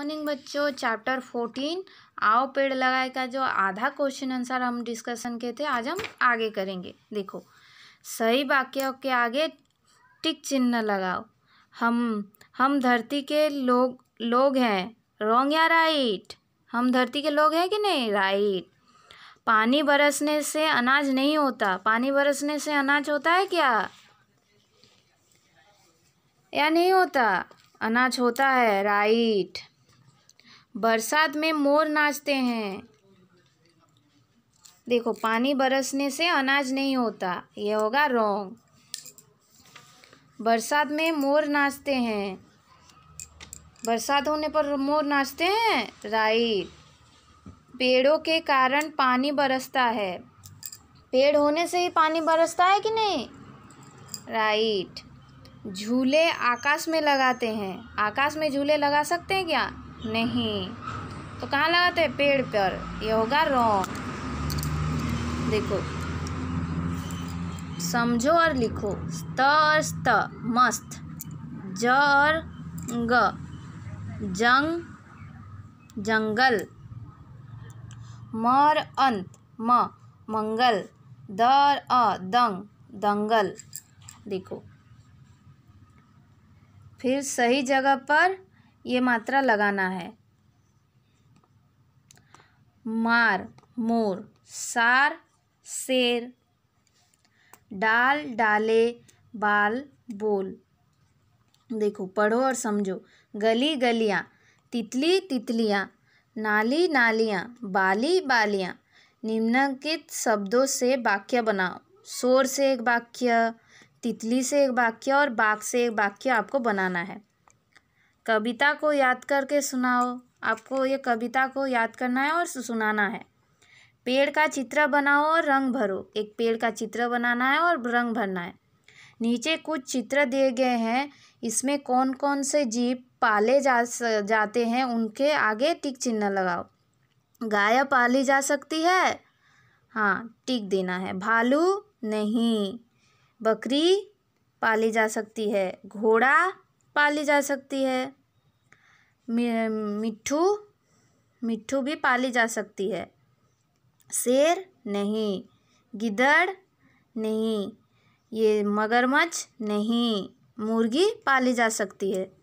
morning बच्चों chapter fourteen आओ पेड़ लगाए का जो आधा क्वेश्चन आंसर हम डिस्कशन किए थे आज हम आगे करेंगे देखो सही वाक्यों के आगे टिक चिन्ह लगाओ हम हम धरती के लोग लोग हैं रॉन्ग या राइट हम धरती के लोग हैं कि नहीं राइट पानी बरसने से अनाज नहीं होता पानी बरसने से अनाज होता है क्या या नहीं होता अनाज होता है राइट बरसात में मोर नाचते हैं देखो पानी बरसने से अनाज नहीं होता ये होगा रोंग बरसात में मोर नाचते हैं बरसात होने पर मोर नाचते हैं राइट पेड़ों के कारण पानी बरसता है पेड़ होने से ही पानी बरसता है कि नहीं राइट झूले आकाश में लगाते हैं आकाश में झूले लगा सकते हैं क्या नहीं तो कहाँ लगाते हैं पेड़ पर ये होगा रॉन्ग देखो समझो और लिखो स्त और स्त मस्त ज और ग जंग जंगल मर अंत म मंगल दर अ दंग दंगल देखो फिर सही जगह पर ये मात्रा लगाना है मार मोर सार शेर डाल डाले बाल बोल देखो पढ़ो और समझो गली गलियाँ तितली तितलियाँ नाली नालियाँ बाली बालियाँ निम्नलिखित शब्दों से वाक्य बनाओ शोर से एक वाक्य तितली से एक वाक्य और बाघ से एक वाक्य आपको बनाना है कविता को याद करके सुनाओ आपको ये कविता को याद करना है और सुनाना है पेड़ का चित्र बनाओ और रंग भरो एक पेड़ का चित्र बनाना है और रंग भरना है नीचे कुछ चित्र दिए गए हैं इसमें कौन कौन से जीव पाले जा जाते हैं उनके आगे टिक चिन्ह लगाओ गाय पाली जा सकती है हाँ टिक देना है भालू नहीं बकरी पाली जा सकती है घोड़ा पाली जा सकती है मिट्ठू मिट्ठू भी पाली जा सकती है शेर नहीं गिदड़ नहीं ये मगरमच्छ नहीं मुर्गी पाली जा सकती है